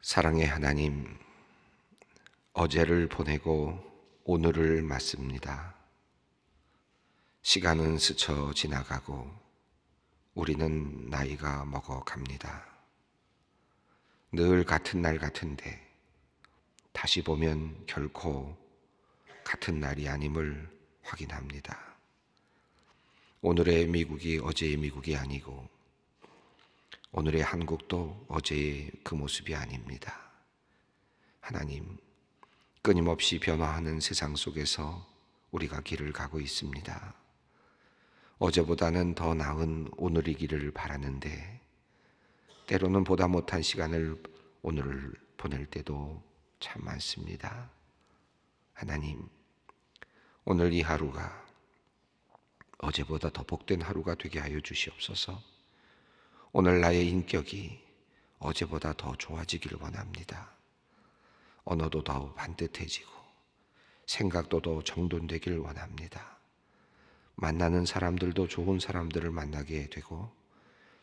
사랑의 하나님, 어제를 보내고 오늘을 맞습니다. 시간은 스쳐 지나가고 우리는 나이가 먹어 갑니다. 늘 같은 날 같은데 다시 보면 결코 같은 날이 아님을 확인합니다. 오늘의 미국이 어제의 미국이 아니고 오늘의 한국도 어제의 그 모습이 아닙니다. 하나님, 끊임없이 변화하는 세상 속에서 우리가 길을 가고 있습니다. 어제보다는 더 나은 오늘이기를 바라는데, 때로는 보다 못한 시간을 오늘을 보낼 때도 참 많습니다. 하나님, 오늘 이 하루가 어제보다 더 복된 하루가 되게 하여 주시옵소서. 오늘 나의 인격이 어제보다 더 좋아지길 원합니다. 언어도 더 반듯해지고 생각도 더 정돈되길 원합니다. 만나는 사람들도 좋은 사람들을 만나게 되고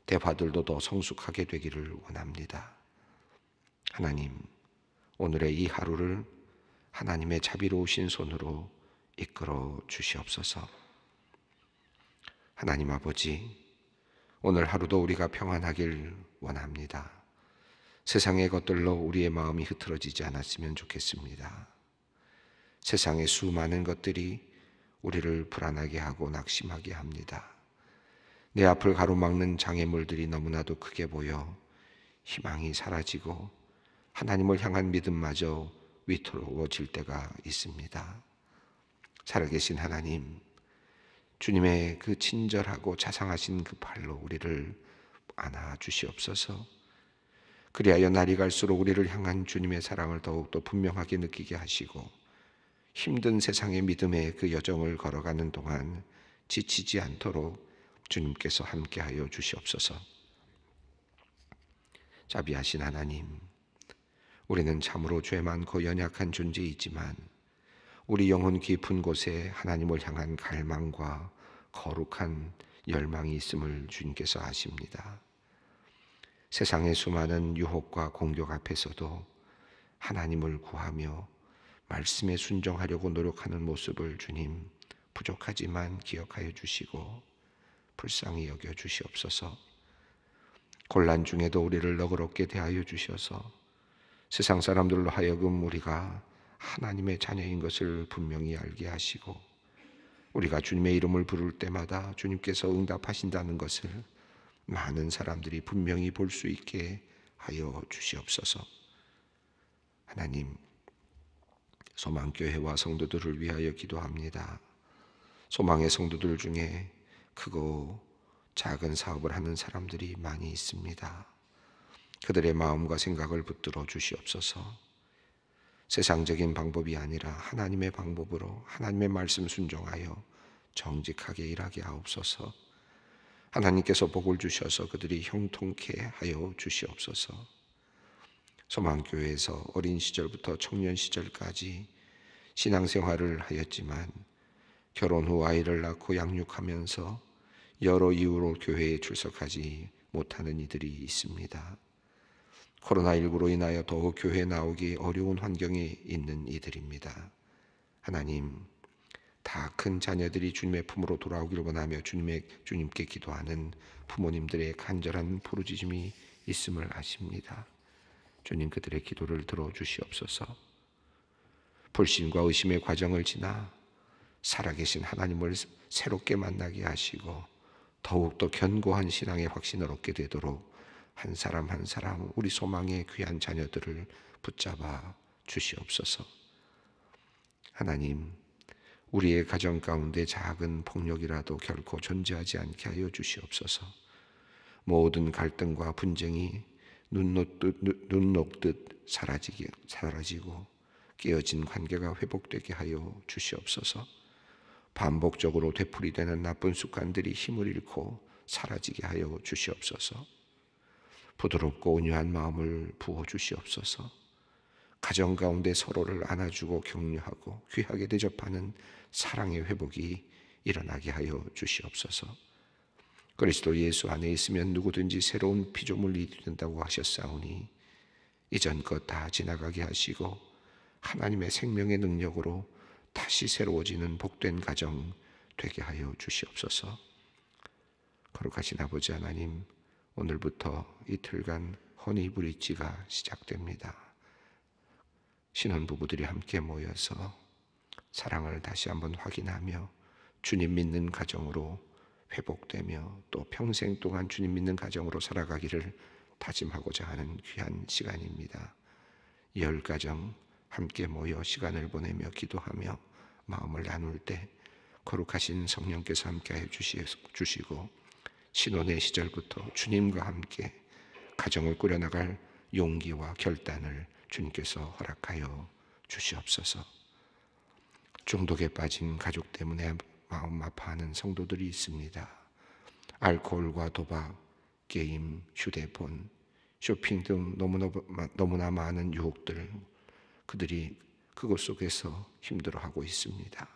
대화들도 더 성숙하게 되기를 원합니다. 하나님, 오늘의 이 하루를 하나님의 자비로우신 손으로 이끌어 주시옵소서. 하나님 아버지, 오늘 하루도 우리가 평안하길 원합니다. 세상의 것들로 우리의 마음이 흐트러지지 않았으면 좋겠습니다. 세상의 수많은 것들이 우리를 불안하게 하고 낙심하게 합니다. 내 앞을 가로막는 장애물들이 너무나도 크게 보여 희망이 사라지고 하나님을 향한 믿음마저 위태로워질 때가 있습니다. 살아계신 하나님, 주님의 그 친절하고 자상하신 그 발로 우리를 안아 주시옵소서. 그리하여 날이 갈수록 우리를 향한 주님의 사랑을 더욱더 분명하게 느끼게 하시고 힘든 세상의 믿음의 그 여정을 걸어가는 동안 지치지 않도록 주님께서 함께하여 주시옵소서. 자비하신 하나님, 우리는 참으로 죄 많고 연약한 존재이지만 우리 영혼 깊은 곳에 하나님을 향한 갈망과 거룩한 열망이 있음을 주님께서 아십니다. 세상의 수많은 유혹과 공격 앞에서도 하나님을 구하며 말씀에 순종하려고 노력하는 모습을 주님 부족하지만 기억하여 주시고 불쌍히 여겨 주시옵소서. 곤란 중에도 우리를 너그럽게 대하여 주셔서 세상 사람들로 하여금 우리가 하나님의 자녀인 것을 분명히 알게 하시고 우리가 주님의 이름을 부를 때마다 주님께서 응답하신다는 것을 많은 사람들이 분명히 볼 수 있게 하여 주시옵소서. 하나님, 소망교회와 성도들을 위하여 기도합니다. 소망의 성도들 중에 크고 작은 사업을 하는 사람들이 많이 있습니다. 그들의 마음과 생각을 붙들어 주시옵소서. 세상적인 방법이 아니라 하나님의 방법으로 하나님의 말씀 순종하여 정직하게 일하게 하옵소서. 하나님께서 복을 주셔서 그들이 형통케 하여 주시옵소서. 소망교회에서 어린 시절부터 청년 시절까지 신앙생활을 하였지만 결혼 후 아이를 낳고 양육하면서 여러 이유로 교회에 출석하지 못하는 이들이 있습니다. 코로나19로 인하여 더욱 교회 나오기 어려운 환경에 있는 이들입니다. 하나님, 다 큰 자녀들이 주님의 품으로 돌아오길 원하며 주님의, 주님께 기도하는 부모님들의 간절한 부르짖음이 있음을 아십니다. 주님 그들의 기도를 들어주시옵소서. 불신과 의심의 과정을 지나 살아계신 하나님을 새롭게 만나게 하시고 더욱더 견고한 신앙의 확신을 얻게 되도록 한 사람 한 사람 우리 소망의 귀한 자녀들을 붙잡아 주시옵소서. 하나님, 우리의 가정 가운데 작은 폭력이라도 결코 존재하지 않게 하여 주시옵소서. 모든 갈등과 분쟁이 눈 녹듯, 눈 녹듯 사라지게, 사라지고 깨어진 관계가 회복되게 하여 주시옵소서. 반복적으로 되풀이되는 나쁜 습관들이 힘을 잃고 사라지게 하여 주시옵소서. 부드럽고 온유한 마음을 부어 주시옵소서. 가정 가운데 서로를 안아주고 격려하고 귀하게 대접하는 사랑의 회복이 일어나게 하여 주시옵소서. 그리스도 예수 안에 있으면 누구든지 새로운 피조물이 된다고 하셨사오니 이전 것 다 지나가게 하시고 하나님의 생명의 능력으로 다시 새로워지는 복된 가정 되게 하여 주시옵소서. 거룩하신 아버지 하나님, 오늘부터 이틀간 허니브릿지가 시작됩니다. 신혼부부들이 함께 모여서 사랑을 다시 한번 확인하며 주님 믿는 가정으로 회복되며 또 평생 동안 주님 믿는 가정으로 살아가기를 다짐하고자 하는 귀한 시간입니다. 열 가정 함께 모여 시간을 보내며 기도하며 마음을 나눌 때 거룩하신 성령께서 함께 해 주시고 신혼의 시절부터 주님과 함께 가정을 꾸려나갈 용기와 결단을 주님께서 허락하여 주시옵소서. 중독에 빠진 가족 때문에 마음 아파하는 성도들이 있습니다. 알코올과 도박, 게임, 휴대폰, 쇼핑 등 너무나, 너무나 많은 유혹들, 그들이 그곳 속에서 힘들어하고 있습니다.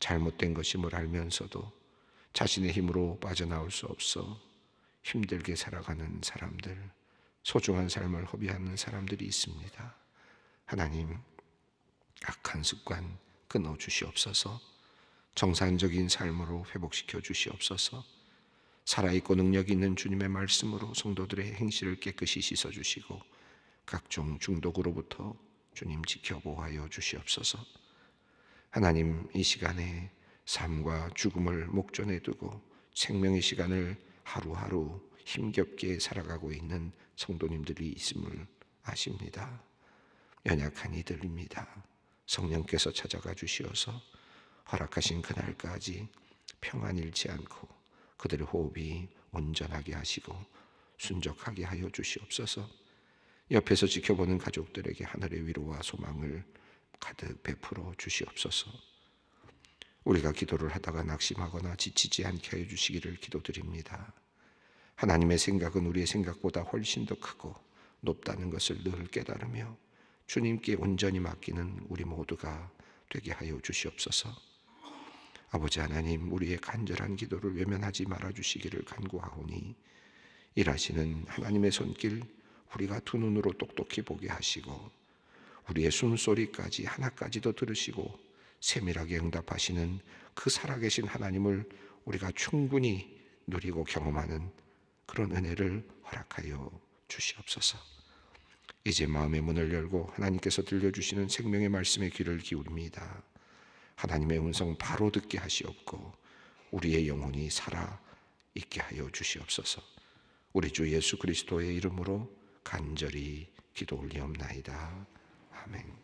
잘못된 것임을 알면서도 자신의 힘으로 빠져나올 수 없어 힘들게 살아가는 사람들, 소중한 삶을 허비하는 사람들이 있습니다. 하나님, 악한 습관 끊어 주시옵소서. 정상적인 삶으로 회복시켜 주시옵소서. 살아있고 능력 있는 주님의 말씀으로 성도들의 행실을 깨끗이 씻어 주시고 각종 중독으로부터 주님 지켜보하여 주시옵소서. 하나님 이 시간에 삶과 죽음을 목전에 두고 생명의 시간을 하루하루 힘겹게 살아가고 있는 성도님들이 있음을 아십니다. 연약한 이들입니다. 성령께서 찾아가 주시어서 허락하신 그날까지 평안 잃지 않고 그들의 호흡이 온전하게 하시고 순적하게 하여 주시옵소서 옆에서 지켜보는 가족들에게 하늘의 위로와 소망을 가득 베풀어 주시옵소서 우리가 기도를 하다가 낙심하거나 지치지 않게 해 주시기를 기도드립니다. 하나님의 생각은 우리의 생각보다 훨씬 더 크고 높다는 것을 늘 깨달으며 주님께 온전히 맡기는 우리 모두가 되게 하여 주시옵소서. 아버지 하나님, 우리의 간절한 기도를 외면하지 말아 주시기를 간구하오니 일하시는 하나님의 손길 우리가 두 눈으로 똑똑히 보게 하시고 우리의 숨소리까지 하나까지도 들으시고 세밀하게 응답하시는 그 살아계신 하나님을 우리가 충분히 누리고 경험하는 그런 은혜를 허락하여 주시옵소서. 이제 마음의 문을 열고 하나님께서 들려주시는 생명의 말씀에 귀를 기울입니다. 하나님의 음성 바로 듣게 하시옵고 우리의 영혼이 살아 있게 하여 주시옵소서. 우리 주 예수 그리스도의 이름으로 간절히 기도 올리옵나이다. 아멘.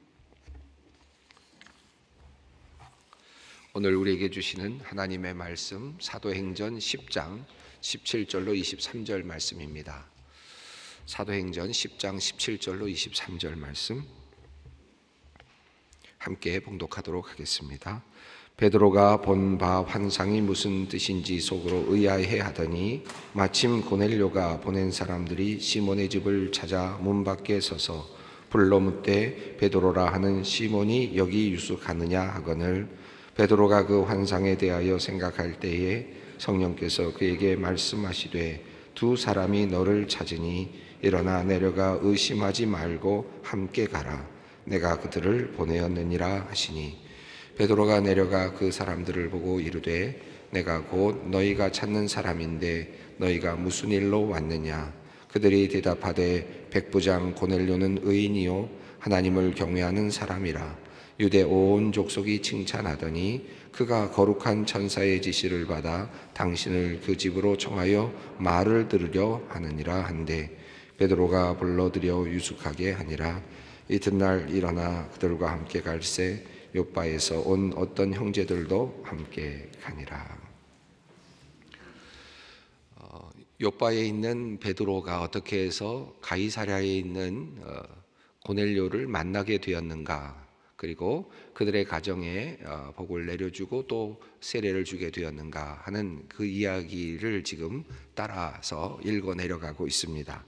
오늘 우리에게 주시는 하나님의 말씀 사도행전 10장 17절로 23절 말씀입니다. 사도행전 10장 17절로 23절 말씀 함께 봉독하도록 하겠습니다. 베드로가 본 바 환상이 무슨 뜻인지 속으로 의아해 하더니 마침 고넬료가 보낸 사람들이 시몬의 집을 찾아 문 밖에 서서 불러 묻되 베드로라 하는 시몬이 여기 유숙하느냐 하거늘 베드로가 그 환상에 대하여 생각할 때에 성령께서 그에게 말씀하시되 두 사람이 너를 찾으니 일어나 내려가 의심하지 말고 함께 가라 내가 그들을 보내었느니라 하시니 베드로가 내려가 그 사람들을 보고 이르되 내가 곧 너희가 찾는 사람인데 너희가 무슨 일로 왔느냐 그들이 대답하되 백부장 고넬료는 의인이요 하나님을 경외하는 사람이라 유대 온 족속이 칭찬하더니 그가 거룩한 천사의 지시를 받아 당신을 그 집으로 청하여 말을 들으려 하느니라 한데 베드로가 불러들여 유숙하게 하니라 이튿날 일어나 그들과 함께 갈새 요바에서 온 어떤 형제들도 함께 가니라. 어, 요바에 있는 베드로가 어떻게 해서 가이사랴에 있는 어, 고넬료를 만나게 되었는가 그리고 그들의 가정에 어, 복을 내려주고 또 세례를 주게 되었는가 하는 그 이야기를 지금 따라서 읽어 내려가고 있습니다.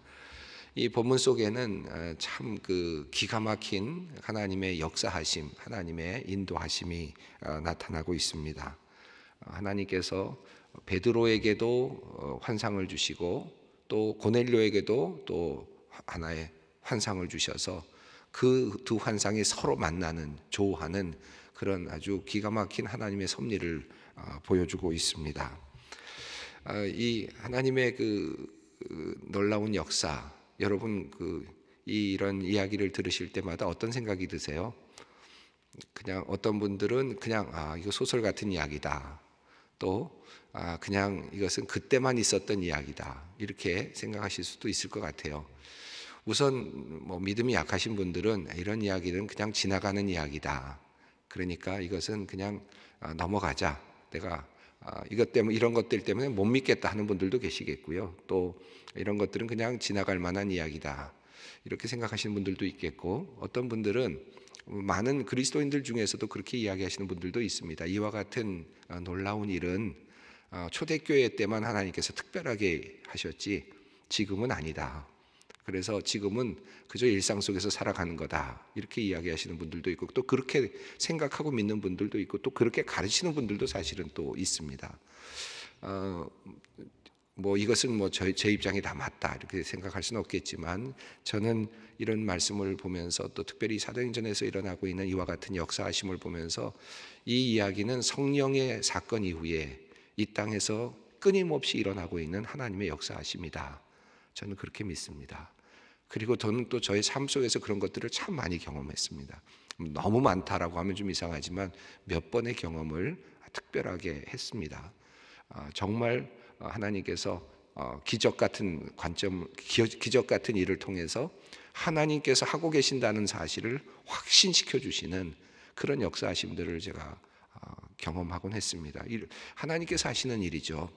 이 본문 속에는 어, 참그 기가 막힌 하나님의 역사하심, 하나님의 인도하심이 어, 나타나고 있습니다. 하나님께서 베드로에게도 환상을 주시고 또 고넬료에게도 또 하나의 환상을 주셔서 그두 환상이 서로 만나는 조화는 그런 아주 기가 막힌 하나님의 섭리를 어, 보여주고 있습니다. 어, 이 하나님의 그, 그 놀라운 역사 여러분 그 이런 이야기를 들으실 때마다 어떤 생각이 드세요? 그냥 어떤 분들은 그냥 아 이거 소설 같은 이야기다. 또 아, 그냥 이것은 그때만 있었던 이야기다. 이렇게 생각하실 수도 있을 것 같아요. 우선 뭐 믿음이 약하신 분들은 이런 이야기는 그냥 지나가는 이야기다. 그러니까 이것은 그냥 어, 넘어가자. 내가 어, 이것 때문에 이런 것들 때문에 못 믿겠다 하는 분들도 계시겠고요. 또 이런 것들은 그냥 지나갈 만한 이야기다. 이렇게 생각하시는 분들도 있겠고 어떤 분들은 많은 그리스도인들 중에서도 그렇게 이야기하시는 분들도 있습니다. 이와 같은 어, 놀라운 일은 초대교회 때만 하나님께서 특별하게 하셨지 지금은 아니다. 그래서 지금은 그저 일상 속에서 살아가는 거다. 이렇게 이야기하시는 분들도 있고 또 그렇게 생각하고 믿는 분들도 있고 또 그렇게 가르치는 분들도 사실은 또 있습니다. 어, 뭐 이것은 뭐제 제 입장이 다 맞다 이렇게 생각할 수는 없겠지만 저는 이런 말씀을 보면서 또 특별히 사도행전에서 일어나고 있는 이와 같은 역사하심을 보면서 이 이야기는 성령의 사건 이후에 이 땅에서 끊임없이 일어나고 있는 하나님의 역사하심이다. 저는 그렇게 믿습니다. 그리고 저는 또 저의 삶 속에서 그런 것들을 참 많이 경험했습니다. 너무 많다라고 하면 좀 이상하지만 몇 번의 경험을 특별하게 했습니다. 어, 정말 어, 하나님께서 어, 기적 같은 관점, 기적 같은 일을 통해서 하나님께서 하고 계신다는 사실을 확신시켜 주시는 그런 역사하심들을 제가 경험하곤 했습니다. 하나님께서 하시는 일이죠.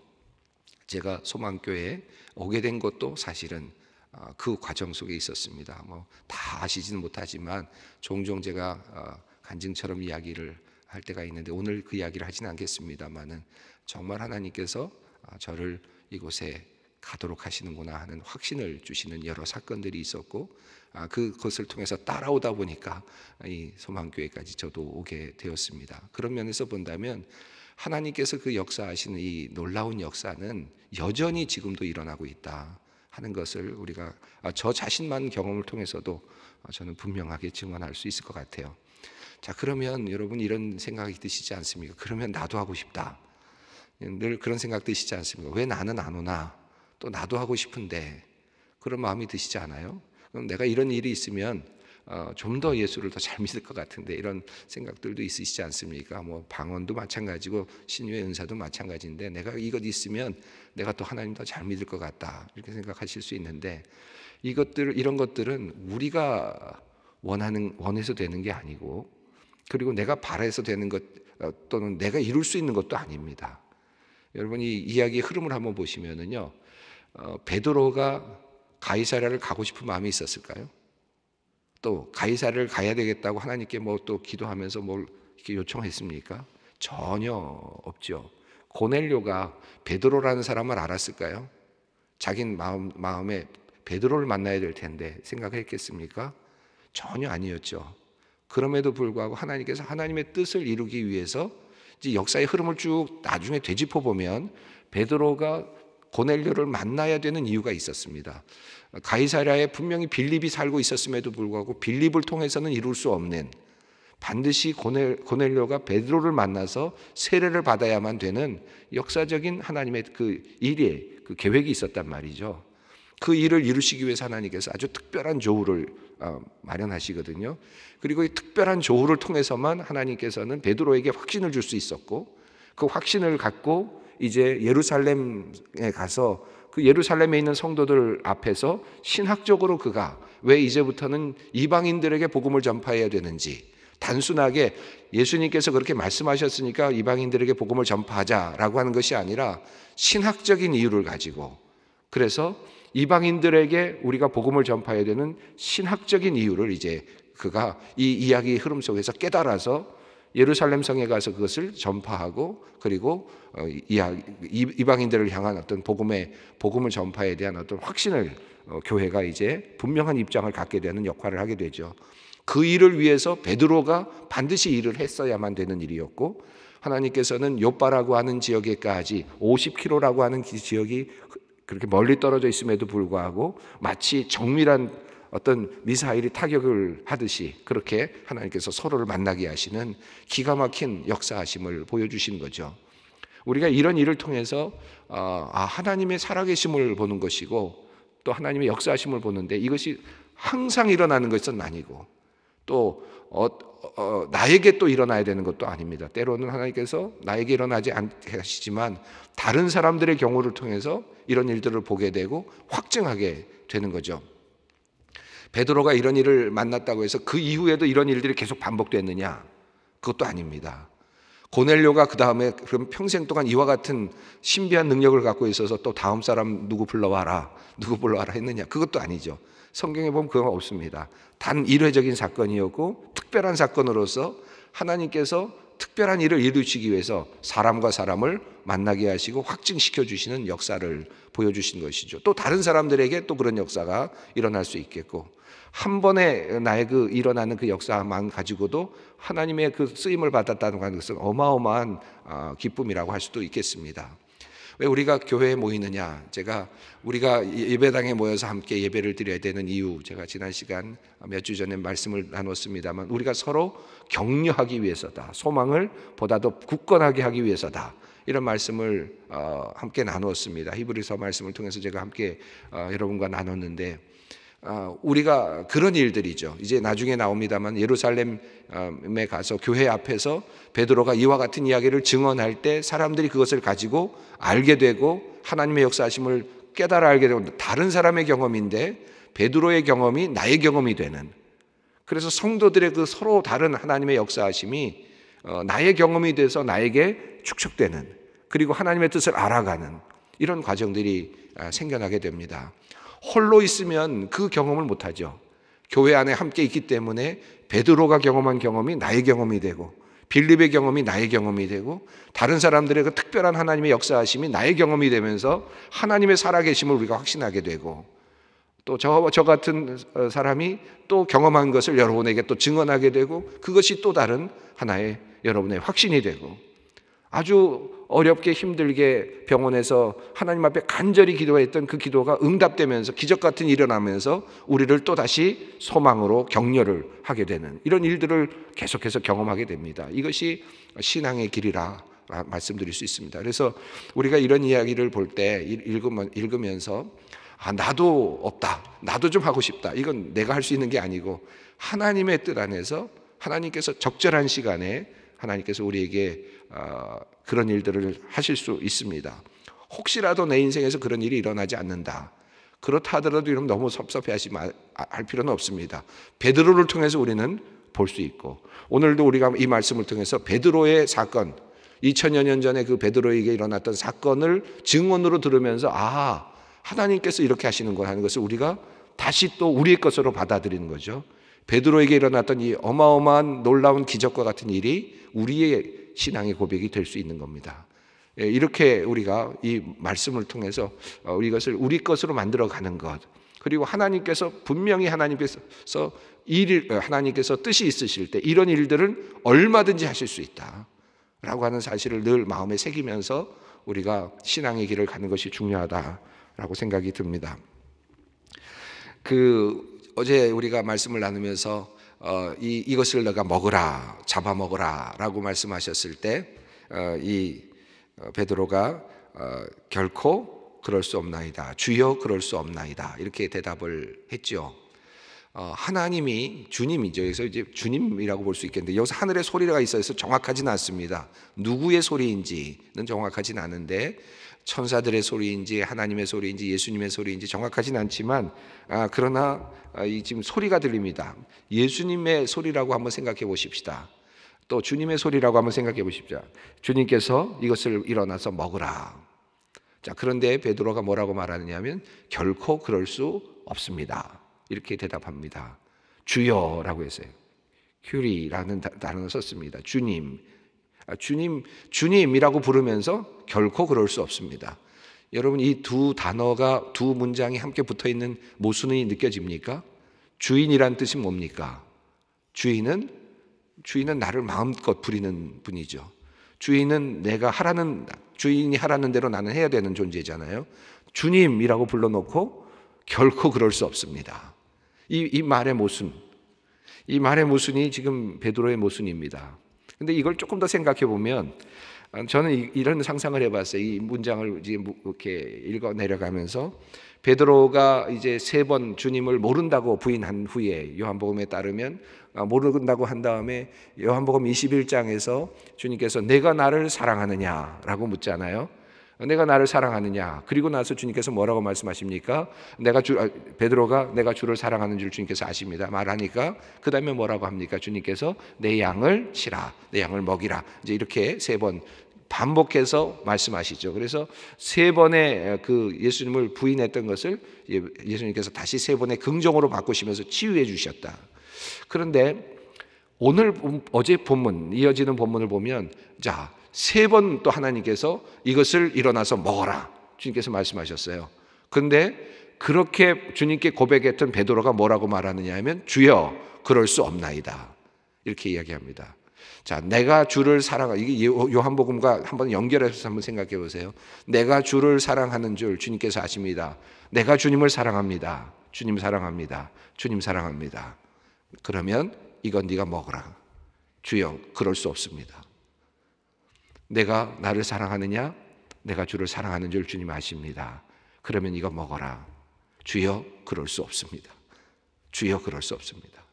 제가 소망교회에 오게 된 것도 사실은 어, 그 과정 속에 있었습니다. 뭐 다 아시지는 못하지만 종종 제가 어, 간증처럼 이야기를 할 때가 있는데 오늘 그 이야기를 하지는 않겠습니다만은 정말 하나님께서 어, 저를 이곳에 가도록 하시는구나 하는 확신을 주시는 여러 사건들이 있었고 아, 그것을 통해서 따라오다 보니까 이 소망교회까지 저도 오게 되었습니다. 그런 면에서 본다면 하나님께서 그 역사하시는 이 놀라운 역사는 여전히 지금도 일어나고 있다 하는 것을 우리가 아, 저 자신만 경험을 통해서도 아, 저는 분명하게 증언할 수 있을 것 같아요. 자, 그러면 여러분 이런 생각이 드시지 않습니까? 그러면 나도 하고 싶다. 늘 그런 생각 드시지 않습니까? 왜 나는 안 오나? 또 나도 하고 싶은데 그런 마음이 드시지 않아요? 그럼 내가 이런 일이 있으면 어, 좀 더 예수를 더 잘 믿을 것 같은데 이런 생각들도 있으시지 않습니까? 뭐 방언도 마찬가지고 신유의 은사도 마찬가지인데 내가 이것 있으면 내가 또 하나님 더 잘 믿을 것 같다 이렇게 생각하실 수 있는데 이것들 이런 것들은 우리가 원하는 원해서 되는 게 아니고 그리고 내가 바라서 되는 것 어, 또는 내가 이룰 수 있는 것도 아닙니다. 여러분이 이야기의 흐름을 한번 보시면은요 어, 베드로가 가이사랴를 가고 싶은 마음이 있었을까요? 또 가이사를 가야 되겠다고 하나님께 뭐 또 기도하면서 뭘 이렇게 요청했습니까? 전혀 없죠. 고넬료가 베드로라는 사람을 알았을까요? 자긴 마음 마음에 베드로를 만나야 될 텐데 생각했겠습니까? 전혀 아니었죠. 그럼에도 불구하고 하나님께서 하나님의 뜻을 이루기 위해서 이제 역사의 흐름을 쭉 나중에 되짚어 보면 베드로가 고넬료를 만나야 되는 이유가 있었습니다. 가이사랴에 분명히 빌립이 살고 있었음에도 불구하고 빌립을 통해서는 이룰 수 없는 반드시 고넬료가 베드로를 만나서 세례를 받아야만 되는 역사적인 하나님의 그 일에 그 계획이 있었단 말이죠. 그 일을 이루시기 위해서 하나님께서 아주 특별한 조우를 어, 마련하시거든요. 그리고 이 특별한 조우를 통해서만 하나님께서는 베드로에게 확신을 줄 수 있었고 그 확신을 갖고 이제 예루살렘에 가서 그 예루살렘에 있는 성도들 앞에서 신학적으로 그가 왜 이제부터는 이방인들에게 복음을 전파해야 되는지 단순하게 예수님께서 그렇게 말씀하셨으니까 이방인들에게 복음을 전파하자라고 하는 것이 아니라 신학적인 이유를 가지고 그래서 이방인들에게 우리가 복음을 전파해야 되는 신학적인 이유를 이제 그가 이 이야기의 흐름 속에서 깨달아서 예루살렘 성에 가서 그것을 전파하고 그리고 어, 이방인들을 향한 어떤 복음의 복음을 전파에 대한 어떤 확신을 어, 교회가 이제 분명한 입장을 갖게 되는 역할을 하게 되죠. 그 일을 위해서 베드로가 반드시 일을 했어야만 되는 일이었고 하나님께서는 요바라고 하는 지역에까지 50km라고 하는 지역이 그, 그렇게 멀리 떨어져 있음에도 불구하고 마치 정밀한 어떤 미사일이 타격을 하듯이 그렇게 하나님께서 서로를 만나게 하시는 기가 막힌 역사하심을 보여주신 거죠. 우리가 이런 일을 통해서 어, 아, 하나님의 살아계심을 보는 것이고 또 하나님의 역사하심을 보는데 이것이 항상 일어나는 것은 아니고 또 어, 어, 나에게 또 일어나야 되는 것도 아닙니다. 때로는 하나님께서 나에게 일어나지 않게 하시지만 다른 사람들의 경우를 통해서 이런 일들을 보게 되고 확증하게 되는 거죠. 베드로가 이런 일을 만났다고 해서 그 이후에도 이런 일들이 계속 반복됐느냐? 그것도 아닙니다. 고넬료가 그 다음에 그럼 평생 동안 이와 같은 신비한 능력을 갖고 있어서 또 다음 사람 누구 불러와라, 누구 불러와라 했느냐? 그것도 아니죠. 성경에 보면 그건 없습니다. 단 일회적인 사건이었고 특별한 사건으로서 하나님께서 특별한 일을 이루시기 위해서 사람과 사람을 만나게 하시고 확증시켜 주시는 역사를 보여주신 것이죠. 또 다른 사람들에게 또 그런 역사가 일어날 수 있겠고 한 번에 나의 그 일어나는 그 역사만 가지고도 하나님의 그 쓰임을 받았다는 것은 어마어마한 어, 기쁨이라고 할 수도 있겠습니다. 왜 우리가 교회에 모이느냐? 제가 우리가 예, 예배당에 모여서 함께 예배를 드려야 되는 이유, 제가 지난 시간 몇 주 전에 말씀을 나눴습니다만, 우리가 서로 격려하기 위해서다. 소망을 보다 더 굳건하게 하기 위해서다. 이런 말씀을 어, 함께 나누었습니다. 히브리서 말씀을 통해서 제가 함께 어, 여러분과 나눴는데, 아, 우리가 그런 일들이죠. 이제 나중에 나옵니다만 예루살렘에 아, 가서 교회 앞에서 베드로가 이와 같은 이야기를 증언할 때 사람들이 그것을 가지고 알게 되고 하나님의 역사심을 깨달아 알게 되고 다른 사람의 경험인데 베드로의 경험이 나의 경험이 되는 그래서 성도들의 그 서로 다른 하나님의 역사심이 어, 나의 경험이 돼서 나에게 축적되는 그리고 하나님의 뜻을 알아가는 이런 과정들이 아, 생겨나게 됩니다. 홀로 있으면 그 경험을 못하죠. 교회 안에 함께 있기 때문에 베드로가 경험한 경험이 나의 경험이 되고 빌립의 경험이 나의 경험이 되고 다른 사람들의 그 특별한 하나님의 역사하심이 나의 경험이 되면서 하나님의 살아계심을 우리가 확신하게 되고 또저저 같은 어, 사람이 또 경험한 것을 여러분에게 또 증언하게 되고 그것이 또 다른 하나의 여러분의 확신이 되고 아주 어렵게 힘들게 병원에서 하나님 앞에 간절히 기도했던 그 기도가 응답되면서 기적 같은 일어나면서 우리를 또 다시 소망으로 격려를 하게 되는 이런 일들을 계속해서 경험하게 됩니다. 이것이 신앙의 길이라 말씀드릴 수 있습니다. 그래서 우리가 이런 이야기를 볼 때 읽으면서 아, 나도 없다. 나도 좀 하고 싶다. 이건 내가 할 수 있는 게 아니고 하나님의 뜻 안에서 하나님께서 적절한 시간에 하나님께서 우리에게 아, 그런 일들을 하실 수 있습니다. 혹시라도 내 인생에서 그런 일이 일어나지 않는다. 그렇다 하더라도 이러면 너무 섭섭해 하시면 아, 할 필요는 없습니다. 베드로를 통해서 우리는 볼 수 있고 오늘도 우리가 이 말씀을 통해서 베드로의 사건 2 0 0 0년 전에 그 베드로에게 일어났던 사건을 증언으로 들으면서 아 하나님께서 이렇게 하시는 걸 하는 것을 우리가 다시 또 우리의 것으로 받아들이는 거죠. 베드로에게 일어났던 이 어마어마한 놀라운 기적과 같은 일이 우리의 신앙의 고백이 될 수 있는 겁니다. 예, 이렇게 우리가 이 말씀을 통해서 이것을 어, 우리 것으로 만들어 가는 것 그리고 하나님께서 분명히 하나님께서 일 어, 하나님께서 뜻이 있으실 때 이런 일들은 얼마든지 하실 수 있다라고 하는 사실을 늘 마음에 새기면서 우리가 신앙의 길을 가는 것이 중요하다라고 생각이 듭니다. 그 어제 우리가 말씀을 나누면서 어, 이, 이것을 너가 먹으라, 잡아먹으라 라고 말씀하셨을 때, 어, 이 어, 베드로가 어, 결코 그럴 수 없나이다. 주여 그럴 수 없나이다. 이렇게 대답을 했죠. 어, 하나님이 주님이죠. 그래서 이제 주님이라고 볼 수 있겠는데 여기서 하늘의 소리가 있어서 정확하진 않습니다. 누구의 소리인지는 정확하진 않은데 천사들의 소리인지 하나님의 소리인지 예수님의 소리인지 정확하진 않지만 아, 그러나 아, 이 지금 소리가 들립니다. 예수님의 소리라고 한번 생각해 보십시다. 또 주님의 소리라고 한번 생각해 보십시오. 주님께서 이것을 일어나서 먹으라. 자, 그런데 베드로가 뭐라고 말하느냐면 결코 그럴 수 없습니다. 이렇게 대답합니다. 주여라고 했어요. 큐리라는 단어를 썼습니다. 주님, 아, 주님, 주님이라고 부르면서 결코 그럴 수 없습니다. 여러분, 이 두 단어가, 두 문장이 함께 붙어 있는 모순이 느껴집니까? 주인이란 뜻이 뭡니까? 주인은, 주인은 나를 마음껏 부리는 분이죠. 주인은 내가 하라는, 주인이 하라는 대로 나는 해야 되는 존재잖아요. 주님이라고 불러놓고 결코 그럴 수 없습니다. 이, 이 말의 모순, 이 말의 모순이 지금 베드로의 모순입니다. 근데 이걸 조금 더 생각해 보면 아, 저는 이런 상상을 해봤어요. 이 문장을 이제 뭐 이렇게 읽어 내려가면서 베드로가 이제 세 번 주님을 모른다고 부인한 후에 요한복음에 따르면 아, 모른다고 한 다음에 요한복음 21장에서 주님께서 내가 나를 사랑하느냐라고 묻잖아요. 내가 나를 사랑하느냐? 그리고 나서 주님께서 뭐라고 말씀하십니까? 내가 주 아, 베드로가 내가 주를 사랑하는 줄 주님께서 아십니다. 말하니까 그다음에 뭐라고 합니까? 주님께서 내 양을 치라. 내 양을 먹이라. 이제 이렇게 세 번 반복해서 말씀하시죠. 그래서 세 번의 그 예수님을 부인했던 것을 예, 예수님께서 다시 세 번의 긍정으로 바꾸시면서 치유해 주셨다. 그런데 오늘 어제 본문 이어지는 본문을 보면 자 세번또 하나님께서 이것을 일어나서 먹어라. 주님께서 말씀하셨어요. 근데 그렇게 주님께 고백했던 베드로가 뭐라고 말하느냐 하면 주여 그럴 수 없나이다. 이렇게 이야기합니다. 자, 내가 주를 사랑하 이게 요한복음과 한번 연결해서 한번 생각해 보세요. 내가 주를 사랑하는 줄 주님께서 아십니다. 내가 주님을 사랑합니다. 주님 사랑합니다. 주님 사랑합니다. 그러면 이건 네가 먹어라. 주여, 그럴 수 없습니다. 내가 나를 사랑하느냐? 내가 주를 사랑하는 줄 주님 아십니다. 그러면 이거 먹어라. 주여 그럴 수 없습니다. 주여 그럴 수 없습니다.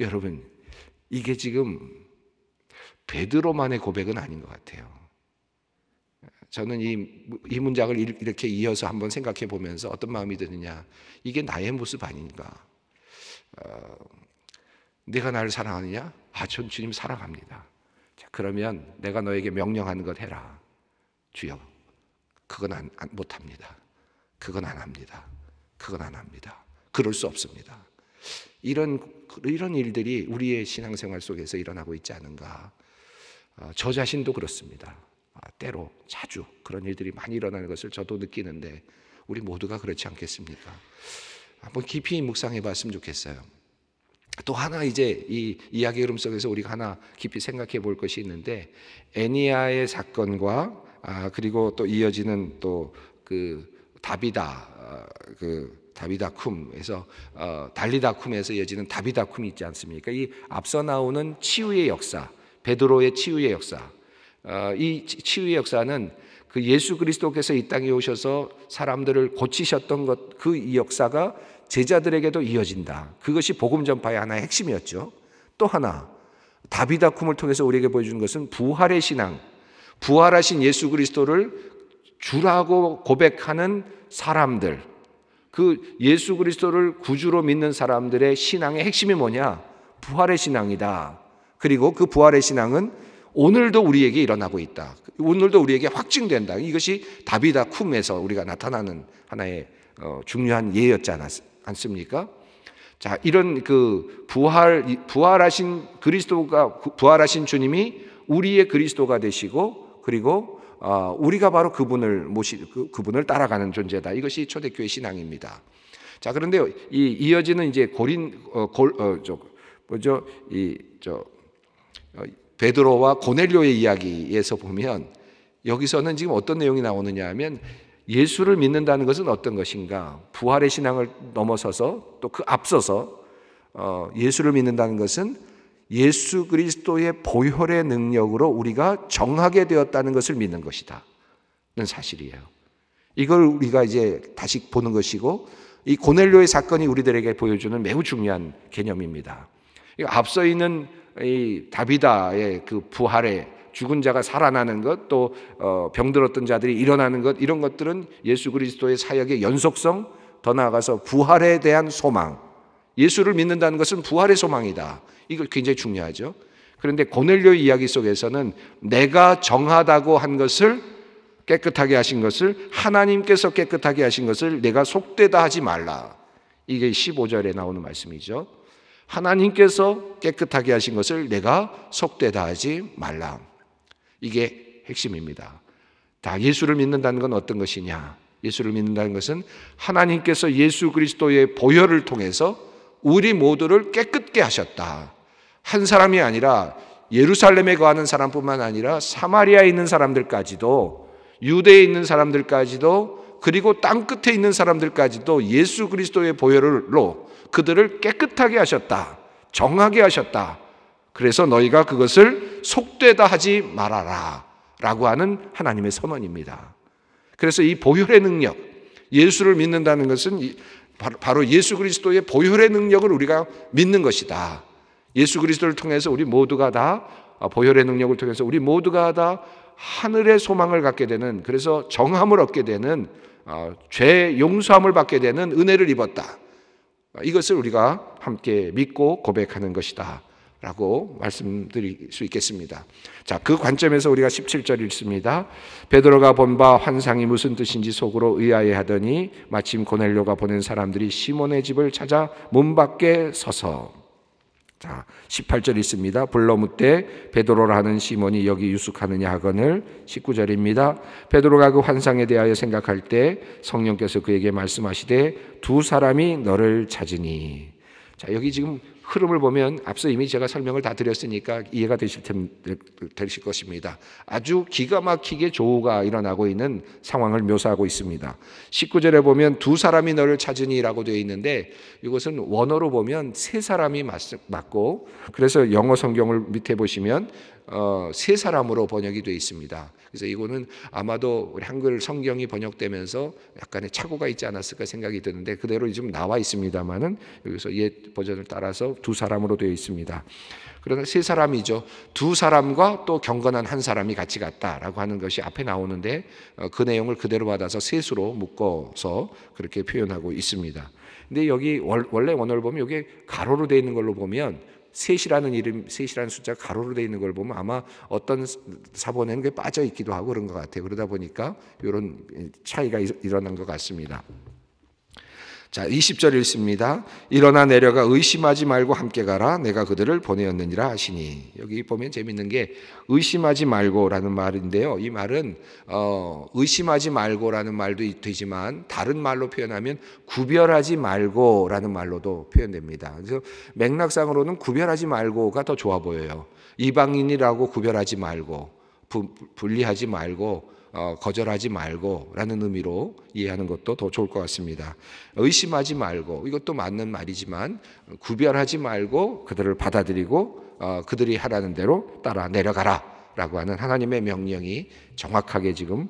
여러분 이게 지금 베드로만의 고백은 아닌 것 같아요. 저는 이, 이 문장을 이렇게 이어서 한번 생각해 보면서 어떤 마음이 드느냐. 이게 나의 모습 아닌가. 어, 내가 나를 사랑하느냐? 아, 전 주님 사랑합니다. 그러면 내가 너에게 명령하는 것 해라. 주여, 그건 안, 안, 못합니다. 그건 안 합니다. 그건 안 합니다. 그럴 수 없습니다. 이런, 이런 일들이 우리의 신앙생활 속에서 일어나고 있지 않은가. 어, 저 자신도 그렇습니다. 아, 때로 자주 그런 일들이 많이 일어나는 것을 저도 느끼는데 우리 모두가 그렇지 않겠습니까? 한번 깊이 묵상해 봤으면 좋겠어요. 또 하나 이제 이 이야기 흐름 속에서 우리가 하나 깊이 생각해 볼 것이 있는데 애니아의 사건과 아 그리고 또 이어지는 또그 다비다 아, 그 다비다 쿰에서 어, 달리다 쿰에서 이어지는 다비다 쿰이 있지 않습니까? 이 앞서 나오는 치유의 역사, 베드로의 치유의 역사, 어, 이 치유의 역사는 그 예수 그리스도께서 이 땅에 오셔서 사람들을 고치셨던 것그 역사가 제자들에게도 이어진다. 그것이 복음 전파의 하나의 핵심이었죠. 또 하나 다비다쿰을 통해서 우리에게 보여주는 것은 부활의 신앙, 부활하신 예수 그리스도를 주라고 고백하는 사람들, 그 예수 그리스도를 구주로 믿는 사람들의 신앙의 핵심이 뭐냐? 부활의 신앙이다. 그리고 그 부활의 신앙은 오늘도 우리에게 일어나고 있다. 오늘도 우리에게 확증된다. 이것이 다비다 쿰에서 우리가 나타나는 하나의 어, 중요한 예였지 않았, 않습니까? 자, 이런 그 부활, 부활하신 그리스도가, 부활하신 주님이 우리의 그리스도가 되시고, 그리고 어, 우리가 바로 그분을 모시, 그, 그분을 따라가는 존재다. 이것이 초대교회 신앙입니다. 자, 그런데 이 이어지는 이제 고린, 어, 골, 어, 저, 뭐죠, 이, 저, 어, 베드로와 고넬료의 이야기에서 보면 여기서는 지금 어떤 내용이 나오느냐 하면 예수를 믿는다는 것은 어떤 것인가? 부활의 신앙을 넘어서서 또 그 앞서서 어, 예수를 믿는다는 것은 예수 그리스도의 보혈의 능력으로 우리가 정하게 되었다는 것을 믿는 것이다. 는 사실이에요. 이걸 우리가 이제 다시 보는 것이고 이 고넬료의 사건이 우리들에게 보여주는 매우 중요한 개념입니다. 앞서 있는 이 다비다의 그 부활의 죽은 자가 살아나는 것, 또 어, 병들었던 자들이 일어나는 것, 이런 것들은 예수 그리스도의 사역의 연속성, 더 나아가서 부활에 대한 소망. 예수를 믿는다는 것은 부활의 소망이다. 이거 굉장히 중요하죠. 그런데 고넬료 이야기 속에서는 내가 정하다고 한 것을 깨끗하게 하신 것을 하나님께서 깨끗하게 하신 것을 내가 속되다 하지 말라. 이게 15절에 나오는 말씀이죠. 하나님께서 깨끗하게 하신 것을 내가 속되다 하지 말라. 이게 핵심입니다. 다 예수를 믿는다는 건 어떤 것이냐? 예수를 믿는다는 것은 하나님께서 예수 그리스도의 보혈을 통해서 우리 모두를 깨끗게 하셨다. 한 사람이 아니라 예루살렘에 거하는 사람뿐만 아니라 사마리아에 있는 사람들까지도 유대에 있는 사람들까지도 그리고 땅 끝에 있는 사람들까지도 예수 그리스도의 보혈로 그들을 깨끗하게 하셨다. 정하게 하셨다. 그래서 너희가 그것을 속되다 하지 말아라. 라고 하는 하나님의 선언입니다. 그래서 이 보혈의 능력, 예수를 믿는다는 것은 바로 예수 그리스도의 보혈의 능력을 우리가 믿는 것이다. 예수 그리스도를 통해서 우리 모두가 다 어, 보혈의 능력을 통해서 우리 모두가 다 하늘의 소망을 갖게 되는 그래서 정함을 얻게 되는 어, 죄 용서함을 받게 되는 은혜를 입었다. 어, 이것을 우리가 함께 믿고 고백하는 것이다. 라고 말씀드릴 수 있겠습니다. 자, 그 관점에서 우리가 17절 읽습니다. 베드로가 본 바 환상이 무슨 뜻인지 속으로 의아해 하더니 마침 고넬료가 보낸 사람들이 시몬의 집을 찾아 문 밖에 서서 자, 18절 있습니다. 불러 묻되 베드로라는 시몬이 여기 유숙하느냐 하거늘 19절입니다. 베드로가 그 환상에 대하여 생각할 때 성령께서 그에게 말씀하시되 두 사람이 너를 찾으니. 자, 여기 지금 흐름을 보면 앞서 이미 제가 설명을 다 드렸으니까 이해가 되실, 텐, 되실 것입니다. 아주 기가 막히게 조우가 일어나고 있는 상황을 묘사하고 있습니다. 19절에 보면 두 사람이 너를 찾으니라고 되어 있는데 이것은 원어로 보면 세 사람이 맞고 그래서 영어 성경을 밑에 보시면 어, 세 사람으로 번역이 되어 있습니다. 그래서 이거는 아마도 우리 한글 성경이 번역되면서 약간의 착오가 있지 않았을까 생각이 드는데 그대로 지금 나와 있습니다만은 여기서 옛 버전을 따라서 두 사람으로 되어 있습니다. 그러나 세 사람이죠. 두 사람과 또 경건한 한 사람이 같이 갔다라고 하는 것이 앞에 나오는데 어, 그 내용을 그대로 받아서 셋으로 묶어서 그렇게 표현하고 있습니다. 근데 여기 원래 원어를 보면 여기 가로로 되어 있는 걸로 보면 셋이라는 이름, 셋이라는 숫자 가로로 되어 있는 걸 보면 아마 어떤 사본에는 빠져 있기도 하고 그런 것 같아요. 그러다 보니까 이런 차이가 일어난 것 같습니다. 자, 20절 읽습니다. 일어나 내려가 의심하지 말고 함께 가라. 내가 그들을 보내었느니라 하시니. 여기 보면 재밌는 게 의심하지 말고라는 말인데요. 이 말은 어, 의심하지 말고라는 말도 되지만 다른 말로 표현하면 구별하지 말고라는 말로도 표현됩니다. 그래서 맥락상으로는 구별하지 말고가 더 좋아 보여요. 이방인이라고 구별하지 말고 분리하지 말고 어, 거절하지 말고라는 의미로 이해하는 것도 더 좋을 것 같습니다. 의심하지 말고 이것도 맞는 말이지만 구별하지 말고 그들을 받아들이고 어, 그들이 하라는 대로 따라 내려가라라고 하는 하나님의 명령이 정확하게 지금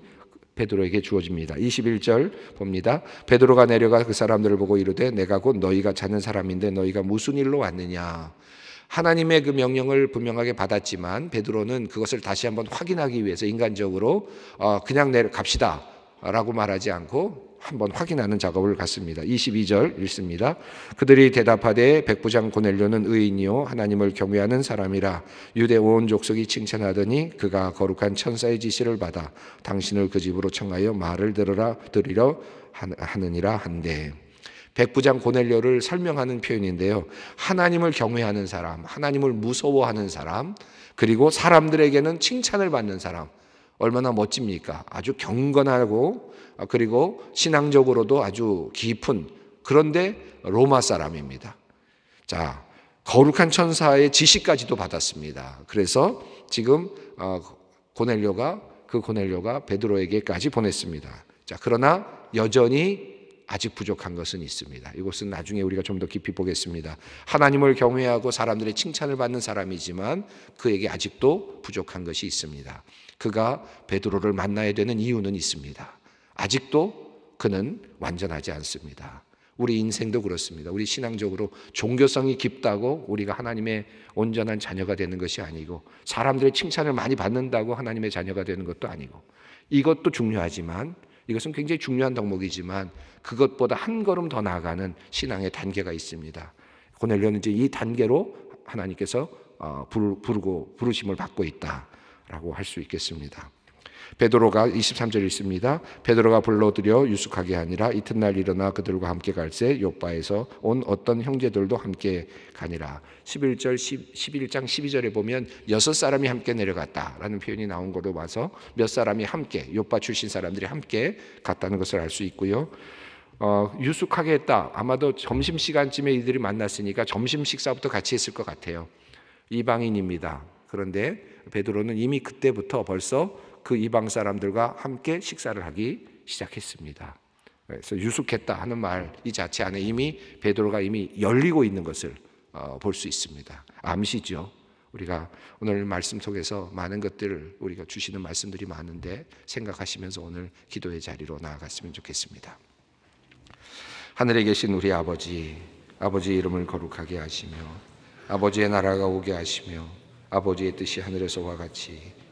베드로에게 주어집니다. 21절 봅니다. 베드로가 내려가 그 사람들을 보고 이르되 내가 곧 너희가 찾는 사람인데 너희가 무슨 일로 왔느냐 하나님의 그 명령을 분명하게 받았지만 베드로는 그것을 다시 한번 확인하기 위해서 인간적으로 어, 그냥 내려 갑시다 라고 말하지 않고 한번 확인하는 작업을 갖습니다. 22절 읽습니다. 그들이 대답하되 백부장 고넬료는 의인이요 하나님을 경외하는 사람이라 유대 온 족속이 칭찬하더니 그가 거룩한 천사의 지시를 받아 당신을 그 집으로 청하여 말을 들으라 들으려 하느니라 한대. 백부장 고넬료를 설명하는 표현인데요. 하나님을 경외하는 사람, 하나님을 무서워하는 사람, 그리고 사람들에게는 칭찬을 받는 사람. 얼마나 멋집니까? 아주 경건하고 아, 그리고 신앙적으로도 아주 깊은 그런데 로마 사람입니다. 자, 거룩한 천사의 지시까지도 받았습니다. 그래서 지금 어, 고넬료가 그 고넬료가 베드로에게까지 보냈습니다. 자, 그러나 여전히 아직 부족한 것은 있습니다. 이곳은 나중에 우리가 좀 더 깊이 보겠습니다. 하나님을 경외하고 사람들의 칭찬을 받는 사람이지만 그에게 아직도 부족한 것이 있습니다. 그가 베드로를 만나야 되는 이유는 있습니다. 아직도 그는 완전하지 않습니다. 우리 인생도 그렇습니다. 우리 신앙적으로 종교성이 깊다고 우리가 하나님의 온전한 자녀가 되는 것이 아니고 사람들의 칭찬을 많이 받는다고 하나님의 자녀가 되는 것도 아니고 이것도 중요하지만 이것은 굉장히 중요한 덕목이지만 그것보다 한 걸음 더 나아가는 신앙의 단계가 있습니다. 고넬료는 이제 이 단계로 하나님께서 어, 부르고 부르심을 받고 있다라고 할 수 있겠습니다. 베드로가 23절에 있습니다. 베드로가 불러들여 유숙하게 하니라 이튿날 일어나 그들과 함께 갈새 요바에서 온 어떤 형제들도 함께 가니라. 11절 10, 11장 12절에 보면 여섯 사람이 함께 내려갔다라는 표현이 나온 거로 봐서 몇 사람이 함께 요바 출신 사람들이 함께 갔다는 것을 알 수 있고요. 어, 유숙하게 했다. 아마도 점심 시간쯤에 이들이 만났으니까 점심 식사부터 같이 했을 것 같아요. 이방인입니다. 그런데 베드로는 이미 그때부터 벌써 그 이방 사람들과 함께 식사를 하기 시작했습니다. 네, 그래서 유숙했다 하는 말 이 자체 안에 이미 베드로가 이미 열리고 있는 것을 어, 볼수 있습니다. 암시죠. 우리가 오늘 말씀 속에서 많은 것들을 우리가 주시는 말씀들이 많은데 생각하시면서 오늘 기도의 자리로 나아갔으면 좋겠습니다. 하늘에 계신 우리 아버지, 아버지 이름을 거룩하게 하시며 아버지의 나라가 오게 하시며 아버지의 뜻이 하늘에서와 같이